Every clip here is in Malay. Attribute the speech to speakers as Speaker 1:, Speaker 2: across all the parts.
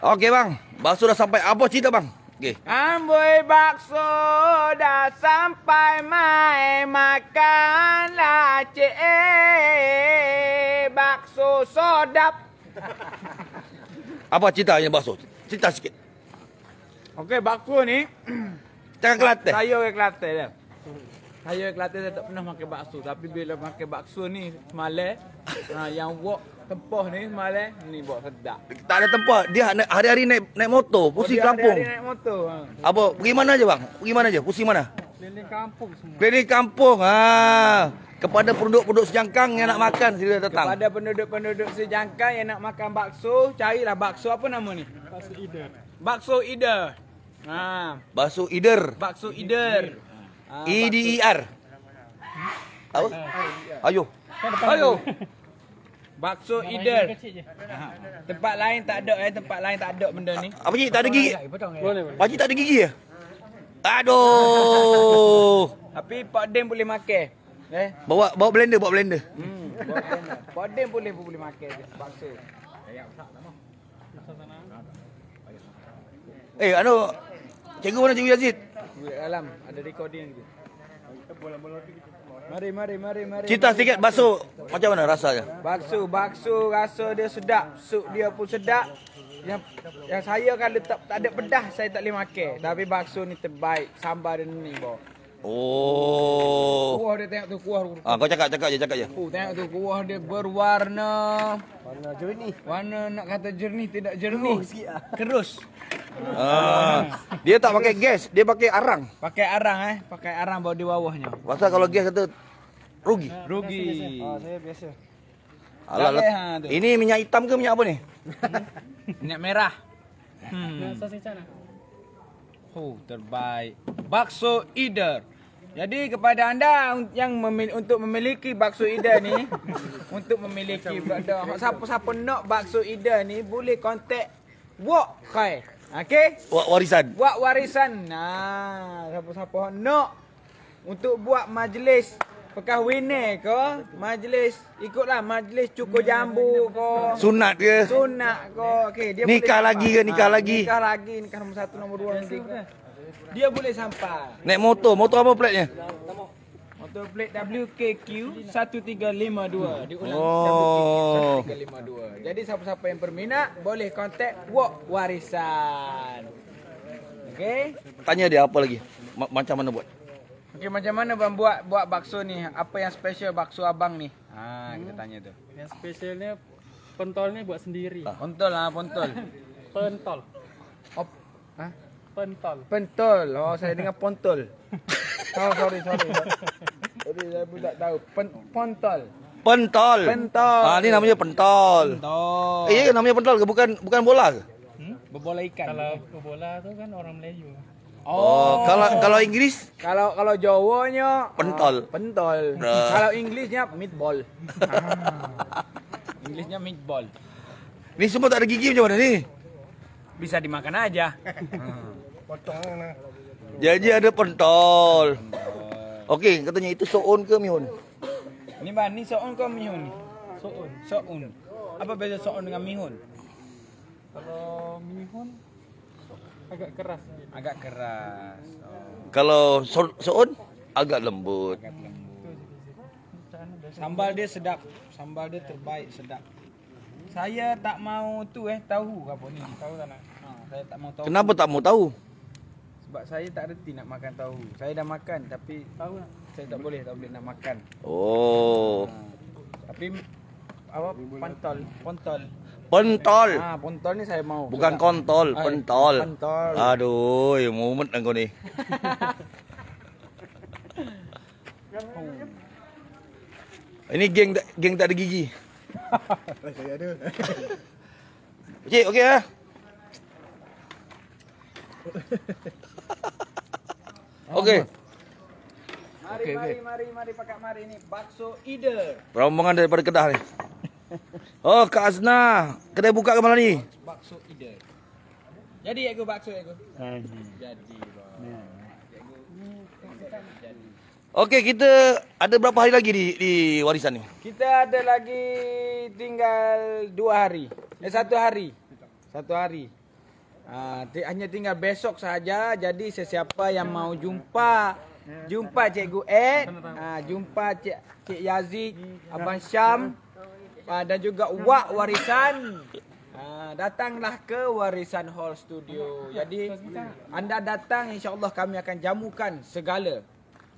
Speaker 1: Okey bang, bakso dah sampai. Apa cerita bang? Okey.
Speaker 2: Amboi bakso dah sampai mai makanlah ce. Eh, bakso sedap.
Speaker 1: Apa cerita ini bakso? Cerita sikit.
Speaker 2: Okey, bakso ni Tengah Kelate. Saya orang Kelate dia. Saya Kelate saya tak pernah makan bakso, tapi bila makan bakso ni semalam, ah, yang wok tempoh ni semalam eh? ni buat sedap.
Speaker 1: Tak ada tempoh Dia ha- hari-hari naik naik motor, pusing oh, kampung. Hari-hari naik motor. Ha. Apa? Pergi mana aja bang? Pergi mana aja? Pusing mana?
Speaker 2: Keliling kampung semua.
Speaker 1: Keliling kampung. Ha. Kepada
Speaker 2: penduduk-penduduk sejangkang yang nak makan sila datang. Kepada penduduk-penduduk sejangkang yang nak makan bakso, carilah bakso apa nama ni? Bakso ider. Bakso ider. Ha. Bakso ider. Bakso ider. Ha.
Speaker 1: E D E R. Ha, apa? Ayo. Ayo. Kan
Speaker 2: Bakso Idol. Tempat lain tak ada eh, tempat lain tak ada benda ni. Apa cik tak ada gigi? Ya. Pakcik
Speaker 1: tak ada gigi ya? Aduh.
Speaker 2: Tapi Pak Dem boleh makan. Eh?
Speaker 1: Bawa bawa blender, bawa blender. Hmm.
Speaker 2: Pak Dem boleh pun boleh makan bakso. Ayah Eh, anu Cikgu mana Cikgu Yazid? Alam, ada recording je. Kita bola-bola kita. Mari, mari, mari, mari. Cita sikit bakso.
Speaker 1: Macam mana rasanya?
Speaker 2: Bakso, bakso rasa dia sedap. Sup dia pun sedap. Yang, yang saya kan tak ada pedas, saya tak boleh makan. Tapi bakso ni terbaik. Sambal dia ni, bo.
Speaker 1: Oh. Kuah dia tengok tu kuah. Ah, kau cakap cakap je, cakap je.
Speaker 2: Oh, tengok tu kuah dia berwarna warna jernih. Warna nak kata jernih tidak jernih. Oh, Kerus. Ah. dia tak pakai gas, dia pakai arang. Pakai arang eh, pakai arang bawa di bawahnya. Masa kalau gas kata rugi. Rugi. Ah, saya biasa. Alah, lah.
Speaker 1: ini minyak hitam ke minyak apa ni?
Speaker 2: minyak merah. Hmm. Oh, terbaik. Bakso ider. Jadi kepada anda yang memil untuk memiliki bakso ider ni, untuk memiliki bakso siapa-siapa nak bakso Eater ni, boleh kontak Wok Khai. Okey. Buat warisan. Buat warisan. Nah, siapa-siapa nak untuk buat majlis perkahwinan ke? Majlis ikutlah majlis cukur jambu ke? Sunat ke? Sunat ke? Okey, dia nikah boleh lagi ke nikah ha, lagi? Nikah lagi, nikah nombor satu, nombor dua, nombor Dia boleh sampai.
Speaker 1: Naik motor, motor apa platnya?
Speaker 2: motor plate WKQ 1352 diulang
Speaker 1: oh. WKQ
Speaker 2: 1352 jadi siapa-siapa yang berminat boleh kontak wok warisan Okay?
Speaker 1: tanya dia apa lagi Ma- macam mana buat
Speaker 2: Okay macam mana bang buat buat bakso ni apa yang special bakso abang ni ha kita tanya tu yang specialnya pentol ni buat sendiri ah. pentol lah pentol pentol Oh? ha pentol pentol oh saya dengar pentol Oh, sorry, sorry. Jadi saya pun tak tahu. Pen, pontol.
Speaker 1: Pentol. Pentol. Ah ini namanya pentol.
Speaker 2: Pentol. Eh ya,
Speaker 1: namanya pentol ke bukan bukan bola ke?
Speaker 2: Hmm? Berbola ikan. Kalau bola tu kan orang Melayu. Oh, oh kalau kalau Inggris? Kalau kalau Jawanya pentol. Uh, pentol. Bruh. Kalau Inggrisnya meatball. Ah. Inggrisnya meatball. Ni semua tak ada gigi macam mana ni? Bisa dimakan aja. Ah. Potong.
Speaker 1: Lah. Jadi ada pentol. pentol. Okey, katanya itu soun ke mihun?
Speaker 2: Ni man, ni soun ke mihun? Soun, soun. Apa beza soun dengan mihun? Kalau mihun agak keras. Agak keras. Oh.
Speaker 1: Kalau soon soon agak lembut.
Speaker 2: Sambal dia sedap. Sambal dia terbaik sedap. Saya tak mau tu eh tahu apa ni. Tahu tak nak. Ha, saya tak mau tahu. Kenapa tak mau tahu? Sebab saya tak reti nak makan tahu. Saya dah makan tapi tahu tak? Lah. Saya tak boleh, tak boleh nak makan.
Speaker 1: Oh. Ha.
Speaker 2: Tapi apa pontol, pontol.
Speaker 1: Pontol. Ha,
Speaker 2: pontol ni saya mau. Bukan so, kontol, ay, pontol. Pontol.
Speaker 1: Aduh, mumet lah kau ni. Ini geng geng tak ada gigi. Saya ada. Okey, okey ah. Ha? Okey.
Speaker 2: Mari mari mari mari pakai mari ini bakso ide.
Speaker 1: Perombongan daripada Kedah ni. Oh Kak Azna, kedai buka ke malam ni?
Speaker 2: Bakso ide. Jadi aku bakso aku. Jadi.
Speaker 1: Okey kita ada berapa hari lagi di, di warisan ni?
Speaker 2: Kita ada lagi tinggal dua hari. Eh satu hari. Satu hari. Uh, hanya tinggal besok saja. Jadi sesiapa yang mau jumpa, jumpa Cikgu Ed, uh, jumpa Cik, Cik Yazid, Abang Syam uh, dan juga Wak Warisan. Uh, datanglah ke Warisan Hall Studio. Jadi anda datang insya-Allah kami akan jamukan segala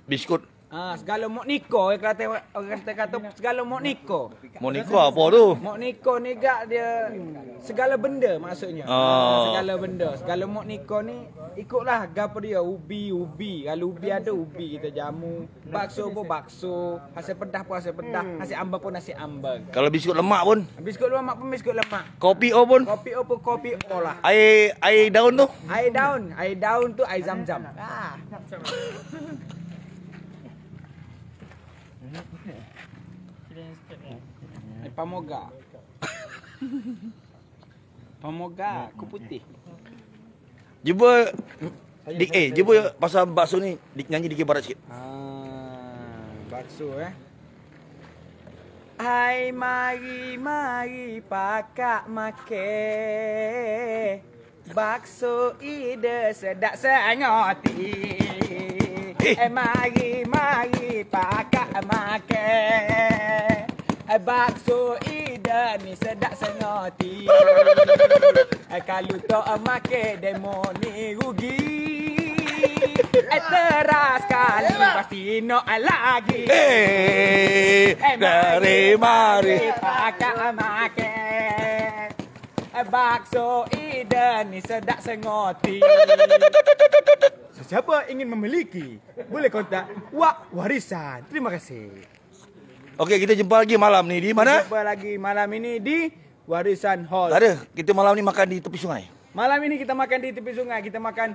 Speaker 2: biskut Ah, segala mok niko orang kata orang kata kata segala mok niko. Mok niko apa tu? Mok niko ni gak dia segala benda maksudnya. Oh. Ha, segala benda. Segala mok niko ni ikutlah gapo dia ubi ubi. Kalau ubi ada ubi kita jamu. Bakso pun bakso, hasil pedah pun hasil pedah, hmm. hasil amba pun nasi amba. Kalau
Speaker 1: biskut lemak pun?
Speaker 2: Biskut lemak pun biskut lemak.
Speaker 1: Kopi o pun?
Speaker 2: Kopi o pun kopi o lah. Air air daun tu? Air daun. Air daun tu air zam-zam. Ah. sikit eh, Pamoga. Pamoga, aku putih. Cuba Dik eh, cuba
Speaker 1: pasal bakso ni dik nyanyi dikit barat sikit. Ha,
Speaker 2: bakso eh. Hai mari mari pakak make bakso ide sedak sangat Eh, eh mari mari pakak make. Eh bakso ida ni sedap sengoti. Eh kalau tak make demo ni rugi. Eh teras kali eh, pasti no lagi. Eh, eh mari mari pakak make. Eh bakso ida ni sedap sengoti. Sesiapa ingin memiliki, boleh kontak Wak Warisan. Terima kasih. Okey,
Speaker 1: kita jumpa lagi malam ni di mana?
Speaker 2: Jumpa lagi malam ini di Warisan Hall. Tak ada.
Speaker 1: Kita malam ni makan di tepi sungai.
Speaker 2: Malam ini kita makan di tepi sungai. Kita makan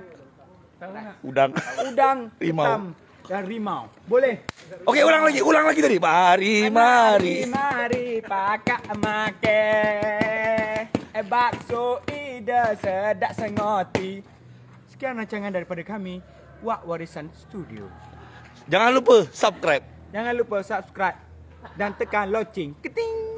Speaker 2: udang. Udang rimau. Dan rimau. Boleh. Okey, ulang lagi. Ulang
Speaker 1: lagi tadi. Mari, mari.
Speaker 2: Mari, pakak makan Eh, bakso ide sedak sengoti sekian rancangan daripada kami Wak Warisan Studio. Jangan lupa subscribe. Jangan lupa subscribe dan tekan loceng. Keting.